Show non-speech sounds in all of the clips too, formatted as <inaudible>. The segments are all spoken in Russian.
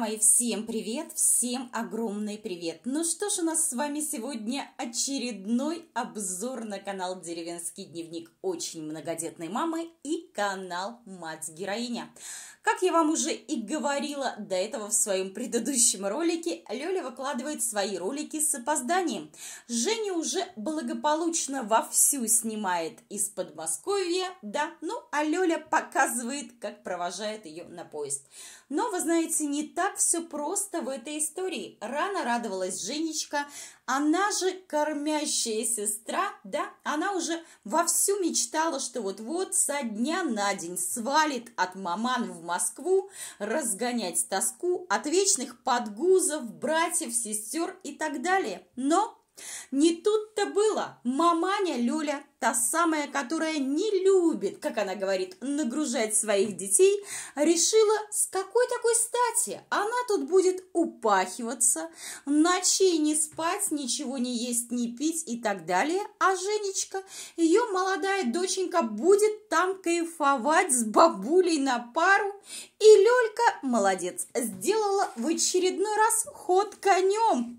мои, всем привет, всем огромный привет! Ну что ж, у нас с вами сегодня очередной обзор на канал «Деревенский дневник» очень многодетной мамы и канал «Мать-героиня». Как я вам уже и говорила до этого в своем предыдущем ролике, Лёля выкладывает свои ролики с опозданием. Женя уже благополучно вовсю снимает из Подмосковья, да, ну а Лёля показывает, как провожает ее на поезд. Но, вы знаете, не так так все просто в этой истории. Рано радовалась Женечка, она же кормящая сестра, да, она уже вовсю мечтала, что вот-вот со дня на день свалит от маман в Москву, разгонять тоску от вечных подгузов, братьев, сестер и так далее. Но не тут-то было. Маманя Люля та самая, которая не любит, как она говорит, нагружать своих детей, решила, с какой такой стати она тут будет упахиваться, ночей не спать, ничего не есть, не пить и так далее, а Женечка, ее молодая доченька будет там кайфовать с бабулей на пару, и Лёлька, молодец, сделала в очередной раз ход конем.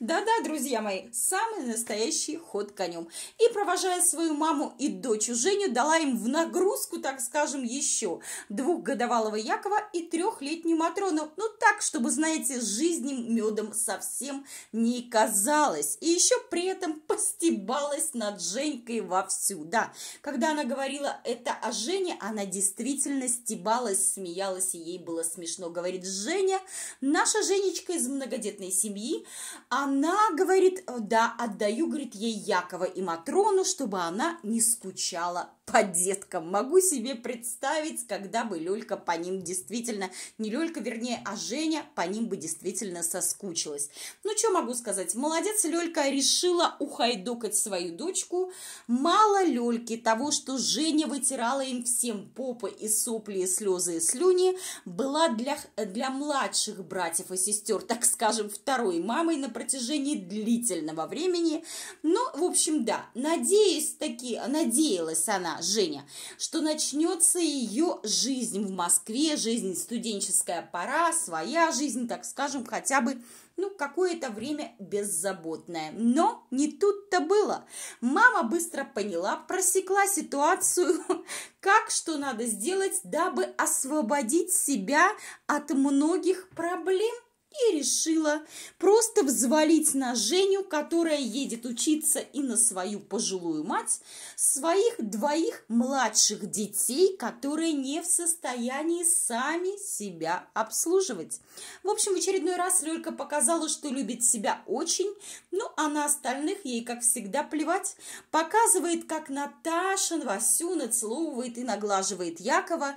Да-да, друзья мои, самый настоящий ход конем. И провожая свой свою маму и дочь Женю дала им в нагрузку, так скажем, еще двухгодовалого Якова и трехлетнюю Матрону, ну так, чтобы, знаете, жизни медом совсем не казалось. И еще при этом постебалась над Женькой вовсю. Да, когда она говорила это о Жене, она действительно стебалась, смеялась, и ей было смешно. Говорит, Женя, наша Женечка из многодетной семьи, она говорит, да, отдаю, говорит, ей Якова и Матрону, чтобы она она не скучала по деткам. Могу себе представить, когда бы Лёлька по ним действительно, не Лёлька, вернее, а Женя по ним бы действительно соскучилась. Ну, что могу сказать, молодец, Лёлька решила ухайдокать свою дочку. Мало Лёльки того, что Женя вытирала им всем попы и сопли, и слезы, и слюни, была для, для младших братьев и сестер, так скажем, второй мамой на протяжении длительного времени. Ну, в общем, да, надеюсь таки, надеялась она, Женя, что начнется ее жизнь в Москве, жизнь студенческая пора, своя жизнь, так скажем, хотя бы ну, какое-то время беззаботное. Но не тут-то было. Мама быстро поняла, просекла ситуацию, <laughs> как что надо сделать, дабы освободить себя от многих проблем – и решила просто взвалить на Женю, которая едет учиться и на свою пожилую мать, своих двоих младших детей, которые не в состоянии сами себя обслуживать. В общем, в очередной раз Лёлька показала, что любит себя очень, ну а на остальных ей, как всегда, плевать. Показывает, как Наташа Васюна целовывает и наглаживает Якова,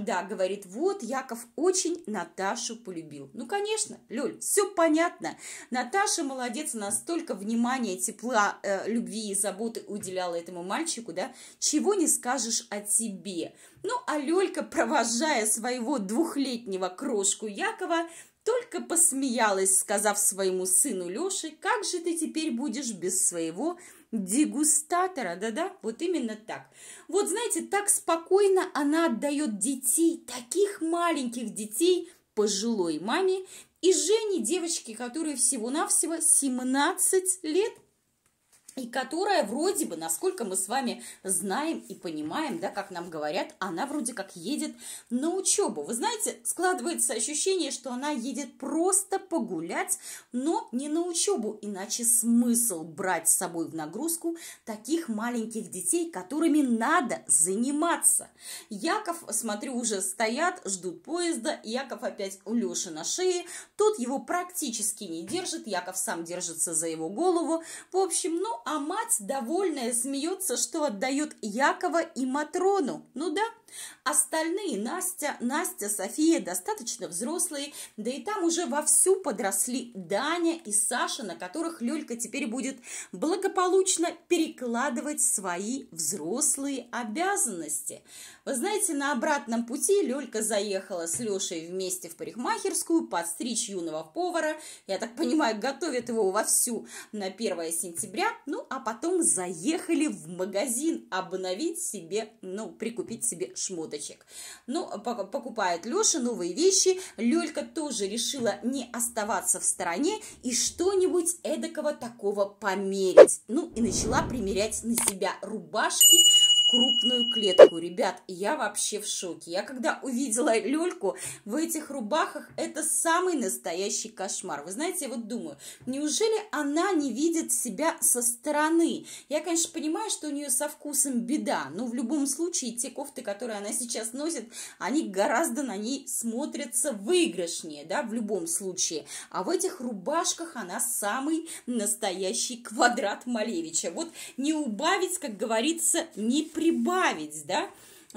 да, говорит, вот Яков очень Наташу полюбил. Ну, конечно, Лёль, все понятно. Наташа молодец, настолько внимания, тепла, э, любви и заботы уделяла этому мальчику, да, чего не скажешь о тебе. Ну, а Лёлька, провожая своего двухлетнего крошку Якова, только посмеялась, сказав своему сыну Леше, как же ты теперь будешь без своего дегустатора, да-да, вот именно так. Вот знаете, так спокойно она отдает детей, таких маленьких детей, пожилой маме и Жене девочке, которой всего-навсего 17 лет, и которая вроде бы, насколько мы с вами знаем и понимаем, да, как нам говорят, она вроде как едет на учебу. Вы знаете, складывается ощущение, что она едет просто погулять, но не на учебу, иначе смысл брать с собой в нагрузку таких маленьких детей, которыми надо заниматься. Яков, смотрю, уже стоят, ждут поезда, Яков опять у Леши на шее, тот его практически не держит, Яков сам держится за его голову, в общем, ну, а мать, довольная, смеется, что отдает Якова и Матрону. Ну да, остальные Настя, Настя, София достаточно взрослые, да и там уже вовсю подросли Даня и Саша, на которых Лёлька теперь будет благополучно перекладывать свои взрослые обязанности. Вы знаете, на обратном пути Лёлька заехала с Лёшей вместе в парикмахерскую подстричь юного повара. Я так понимаю, готовят его вовсю на 1 сентября. Ну, а потом заехали в магазин обновить себе, ну, прикупить себе шмоточек. Ну, покупает Леша новые вещи. Лёлька тоже решила не оставаться в стороне и что-нибудь эдакого такого померить. Ну, и начала примерять на себя рубашки, крупную клетку. Ребят, я вообще в шоке. Я когда увидела люльку в этих рубахах, это самый настоящий кошмар. Вы знаете, я вот думаю, неужели она не видит себя со стороны? Я, конечно, понимаю, что у нее со вкусом беда, но в любом случае те кофты, которые она сейчас носит, они гораздо на ней смотрятся выигрышнее, да, в любом случае. А в этих рубашках она самый настоящий квадрат Малевича. Вот не убавить, как говорится, не при прибавить, да,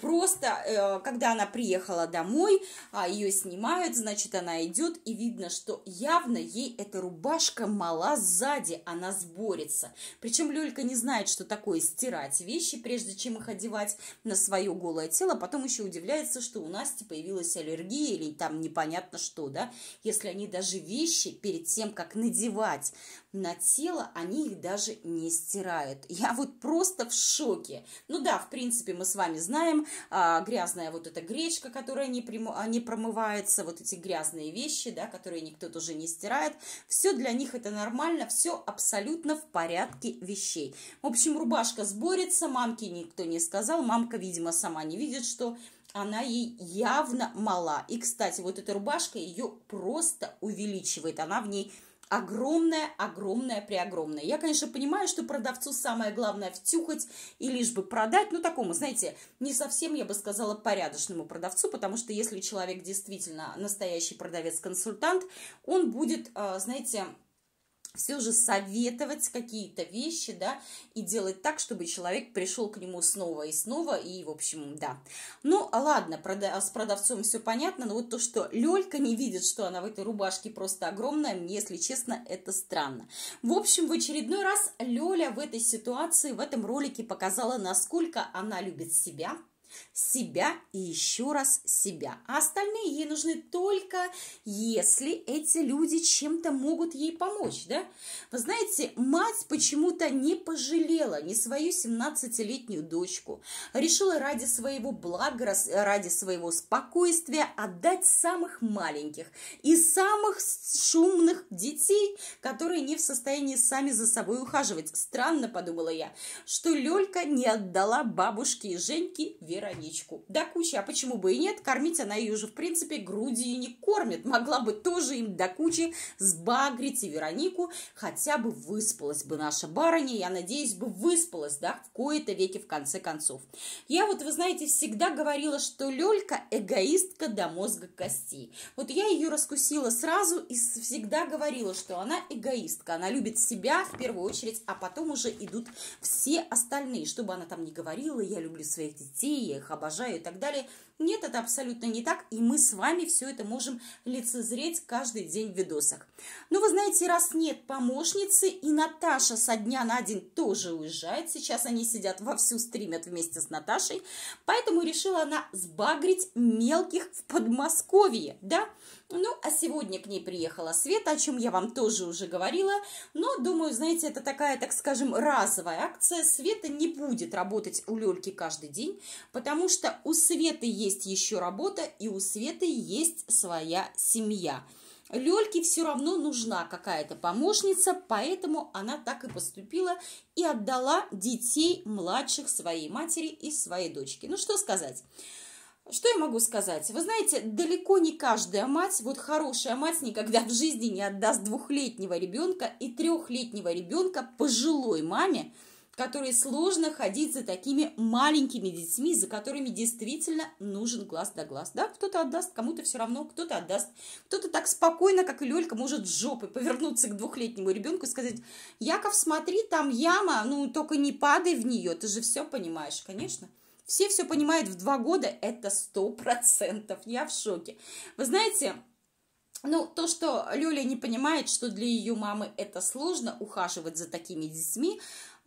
Просто, э, когда она приехала домой, а, ее снимают, значит, она идет, и видно, что явно ей эта рубашка мала сзади, она сборится. Причем Люлька не знает, что такое стирать вещи, прежде чем их одевать на свое голое тело, потом еще удивляется, что у Насти появилась аллергия или там непонятно что, да, если они даже вещи перед тем, как надевать на тело, они их даже не стирают. Я вот просто в шоке. Ну да, в принципе, мы с вами знаем, грязным, а, грязная вот эта гречка, которая не, примо, а, не промывается, вот эти грязные вещи, да, которые никто тоже не стирает. Все для них это нормально, все абсолютно в порядке вещей. В общем, рубашка сборится, мамке никто не сказал, мамка, видимо, сама не видит, что она ей явно мала. И, кстати, вот эта рубашка ее просто увеличивает, она в ней огромное, огромное, преогромное. Я, конечно, понимаю, что продавцу самое главное втюхать и лишь бы продать, ну, такому, знаете, не совсем, я бы сказала, порядочному продавцу, потому что если человек действительно настоящий продавец-консультант, он будет, а, знаете, все же советовать какие-то вещи, да, и делать так, чтобы человек пришел к нему снова и снова, и, в общем, да. Ну, ладно, а с продавцом все понятно, но вот то, что Лелька не видит, что она в этой рубашке просто огромная, мне, если честно, это странно. В общем, в очередной раз Лёля в этой ситуации, в этом ролике показала, насколько она любит себя, себя и еще раз себя. А остальные ей нужны только, если эти люди чем-то могут ей помочь, да? Вы знаете, мать почему-то не пожалела ни свою 17-летнюю дочку, решила ради своего блага, ради своего спокойствия отдать самых маленьких и самых шумных детей, которые не в состоянии сами за собой ухаживать. Странно, подумала я, что Лёлька не отдала бабушке и Женьке вверх Вероничку. Да куча, а почему бы и нет? Кормить она ее же, в принципе, груди и не кормит. Могла бы тоже им до кучи сбагрить и Веронику. Хотя бы выспалась бы наша барыня, я надеюсь, бы выспалась, да, в кои-то веке в конце концов. Я вот, вы знаете, всегда говорила, что Лёлька эгоистка до мозга костей. Вот я ее раскусила сразу и всегда говорила, что она эгоистка. Она любит себя в первую очередь, а потом уже идут все остальные. Что бы она там ни говорила, я люблю своих детей, я их обожаю и так далее. Нет, это абсолютно не так, и мы с вами все это можем лицезреть каждый день в видосах. Но ну, вы знаете, раз нет помощницы, и Наташа со дня на день тоже уезжает, сейчас они сидят вовсю стримят вместе с Наташей, поэтому решила она сбагрить мелких в Подмосковье, да? Ну, а сегодня к ней приехала Света, о чем я вам тоже уже говорила, но, думаю, знаете, это такая, так скажем, разовая акция. Света не будет работать у Лёльки каждый день, потому что у Светы есть есть еще работа, и у Светы есть своя семья. Лёльке все равно нужна какая-то помощница, поэтому она так и поступила и отдала детей младших своей матери и своей дочке. Ну что сказать? Что я могу сказать? Вы знаете, далеко не каждая мать, вот хорошая мать никогда в жизни не отдаст двухлетнего ребенка и трехлетнего ребенка пожилой маме, которые сложно ходить за такими маленькими детьми, за которыми действительно нужен глаз да глаз. Да, кто-то отдаст, кому-то все равно, кто-то отдаст. Кто-то так спокойно, как и Лёлька, может с жопой повернуться к двухлетнему ребенку и сказать, Яков, смотри, там яма, ну только не падай в нее, ты же все понимаешь, конечно. Все все понимают в два года, это сто процентов, я в шоке. Вы знаете, ну, то, что Лёля не понимает, что для ее мамы это сложно ухаживать за такими детьми,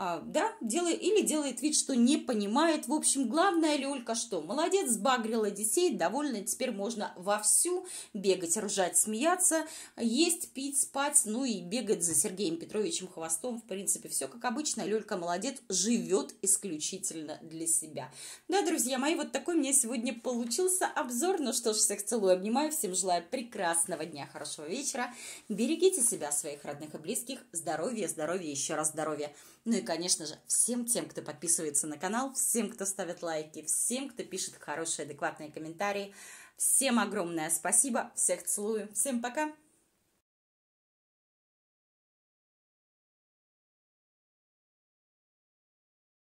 а, да, делает, или делает вид, что не понимает. В общем, главное, Лёлька, что молодец, сбагрила детей, довольна. теперь можно вовсю бегать, ржать, смеяться, есть, пить, спать, ну и бегать за Сергеем Петровичем Хвостом. В принципе, все как обычно, Лёлька молодец, живет исключительно для себя. Да, друзья мои, вот такой у меня сегодня получился обзор. Ну что ж, всех целую, обнимаю, всем желаю прекрасного дня, хорошего вечера. Берегите себя, своих родных и близких, здоровья, здоровья, еще раз здоровья. Ну и конечно же, всем тем, кто подписывается на канал, всем, кто ставит лайки, всем, кто пишет хорошие, адекватные комментарии. Всем огромное спасибо, всех целую, всем пока!